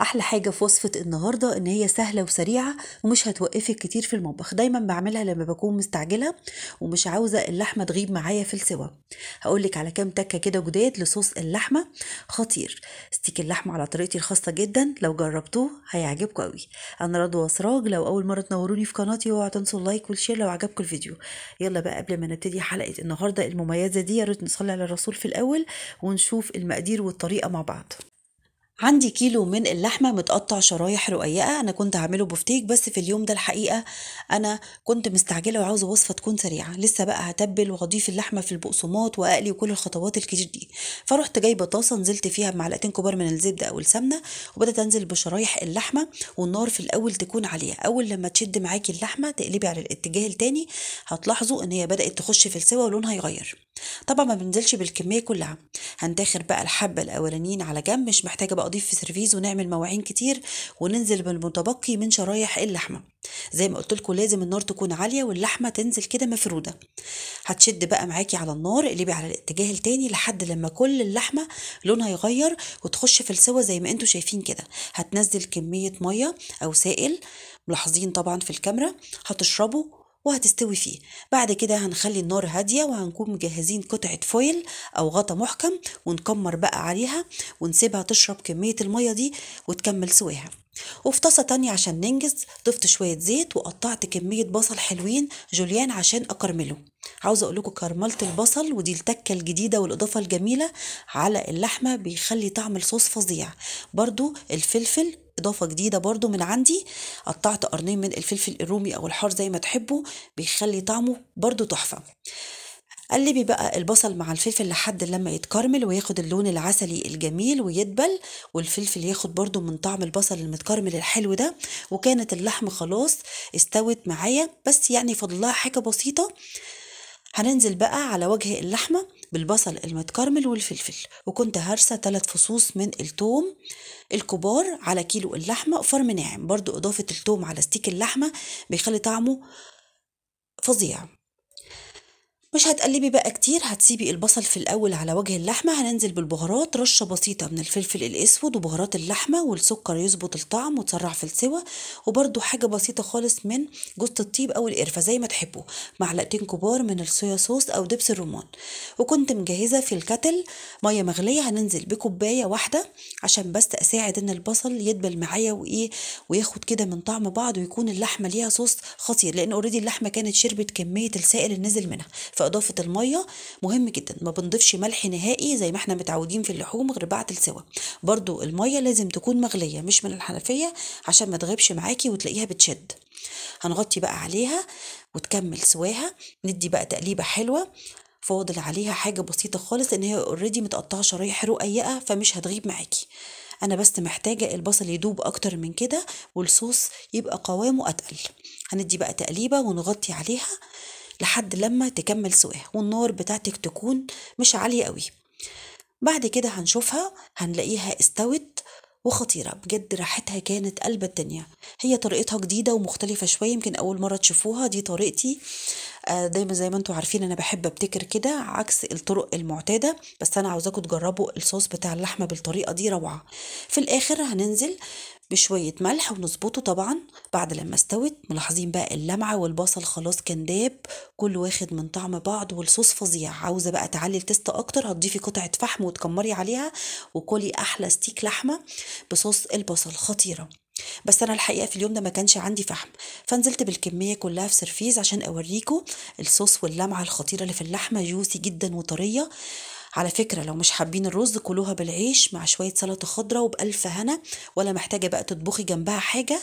احلى حاجه في وصفه النهارده ان هي سهله وسريعه ومش هتوقفك كتير في المطبخ دايما بعملها لما بكون مستعجله ومش عاوزه اللحمه تغيب معايا في السوا هقولك على كام تكه كده جداد لصوص اللحمه خطير ستيك اللحمه على طريقتي الخاصه جدا لو جربتوه هيعجبكم قوي انا رضوى سراج لو اول مره تنوروني في قناتي اوعوا تنسوا اللايك والشير لو عجبكم الفيديو يلا بقى قبل ما نبتدي حلقه النهارده المميزه دي يا ريت نصلي على الرسول في الاول ونشوف المقادير والطريقه مع بعض عندي كيلو من اللحمة متقطع شرايح رقيقة أنا كنت هعمله بفتيك بس في اليوم ده الحقيقة أنا كنت مستعجلة وعاوزة وصفة تكون سريعة لسه بقى هتبل وهضيف اللحمة في البقسماط وأقلي وكل الخطوات الكتير دي فرحت جايبة طاسة نزلت فيها بمعلقتين كبار من الزبدة أو السمنة وبدأت أنزل بشرايح اللحمة والنار في الأول تكون عالية أول لما تشد معاكي اللحمة تقلبي على الاتجاه التاني هتلاحظوا إن هي بدأت تخش في السوا ولونها يغير طبعا ما بنزلش بالكمية كلها هنتاخر بقى الحبة الأولانيين على جنب مش محتاجة بقى اضيف في سيرفيز ونعمل مواعين كتير وننزل بالمتبقي من شرايح اللحمه زي ما قلت لكم لازم النار تكون عاليه واللحمه تنزل كده مفروده هتشد بقى معاكي على النار اقلبي على الاتجاه التاني لحد لما كل اللحمه لونها يغير وتخش في السوا زي ما انتوا شايفين كده هتنزل كميه ميه او سائل ملاحظين طبعا في الكاميرا هتشربه وهتستوي فيه بعد كده هنخلي النار هادية وهنكون مجهزين قطعة فويل أو غطا محكم ونكمر بقى عليها ونسيبها تشرب كمية المية دي وتكمل سواها وفي طاسة تانية عشان ننجز ضفت شوية زيت وقطعت كمية بصل حلوين جوليان عشان أكرمله عاوزة أقول لكم كرملت البصل ودي التكة الجديدة والإضافة الجميلة على اللحمة بيخلي طعم الصوص فظيع برضو الفلفل إضافة جديدة برضو من عندي قطعت قرنين من الفلفل الرومي أو الحار زي ما تحبوا بيخلي طعمه برضو تحفة قلبي بقى البصل مع الفلفل لحد لما يتكرمل وياخد اللون العسلي الجميل ويدبل والفلفل ياخد برضو من طعم البصل المتكرمل الحلو ده وكانت اللحم خلاص استوت معايا بس يعني فضلها حاجة بسيطة هننزل بقى على وجه اللحمة بالبصل المتكرمل والفلفل وكنت هرسة ثلاث فصوص من التوم الكبار على كيلو اللحمة فرم ناعم برضو إضافة التوم على ستيك اللحمة بيخلي طعمه فظيع مش هتقلبي بقى كتير هتسيبي البصل في الأول على وجه اللحمة هننزل بالبهارات رشة بسيطة من الفلفل الأسود وبهارات اللحمة والسكر يظبط الطعم وتسرع في السوى وبرده حاجة بسيطة خالص من جوزة الطيب أو القرفة زي ما تحبوا معلقتين كبار من الصويا صوص أو دبس الرمان وكنت مجهزة في الكتل مية مغلية هننزل بكوباية واحدة عشان بس أساعد إن البصل يدبل معايا وإيه وياخد كده من طعم بعض ويكون اللحمة ليها صوص خطير لأن أوريدي اللحمة كانت شربت كمية السائل اللي نزل منها في اضافه الميه مهم جدا ما بنضيفش ملح نهائي زي ما احنا متعودين في اللحوم غير بعد السوا برضو الميه لازم تكون مغليه مش من الحنفيه عشان ما تغيبش معاكي وتلاقيها بتشد هنغطي بقى عليها وتكمل سواها ندي بقى تقليبه حلوه فاضل عليها حاجه بسيطه خالص ان هي اوريدي متقطعه شرايح رقيقه فمش هتغيب معاكي انا بس محتاجه البصل يدوب اكتر من كده والصوص يبقى قوامه اتقل هندي بقى تقليبه ونغطي عليها لحد لما تكمل سواها والنار بتاعتك تكون مش عالية قوي بعد كده هنشوفها هنلاقيها استوت وخطيرة بجد راحتها كانت قلب الدنيا هي طريقتها جديدة ومختلفة شوية يمكن أول مرة تشوفوها دي طريقتي آه، دايما زي ما انتم عارفين انا بحب ابتكر كده عكس الطرق المعتاده بس انا عاوزاكم تجربوا الصوص بتاع اللحمه بالطريقه دي روعه في الاخر هننزل بشوية ملح ونظبطه طبعا بعد لما استوت ملاحظين بقى اللمعة والبصل خلاص كان داب كل واخد من طعم بعض والصوص فظيع عاوزة بقى تعلي التست أكتر هتضيفي قطعة فحم وتكمري عليها وكلي أحلى ستيك لحمة بصوص البصل خطيرة بس انا الحقيقه في اليوم ده ما كانش عندي فحم فنزلت بالكميه كلها في سرفيز عشان اوريكم الصوص واللمعه الخطيره اللي في اللحمه جوسي جدا وطريه على فكرة لو مش حابين الرز كلوها بالعيش مع شوية سلطة خضراء وبألف هنا ولا محتاجة بقى تطبخي جنبها حاجة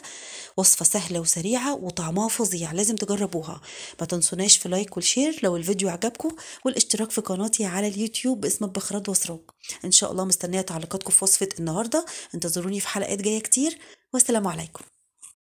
وصفة سهلة وسريعة وطعمها فظيع لازم تجربوها ما تنسوناش في لايك والشير لو الفيديو عجبكم والاشتراك في قناتي على اليوتيوب باسم بخراد وسراج ان شاء الله مستنية تعليقاتكم في وصفة النهاردة انتظروني في حلقات جاية كتير والسلام عليكم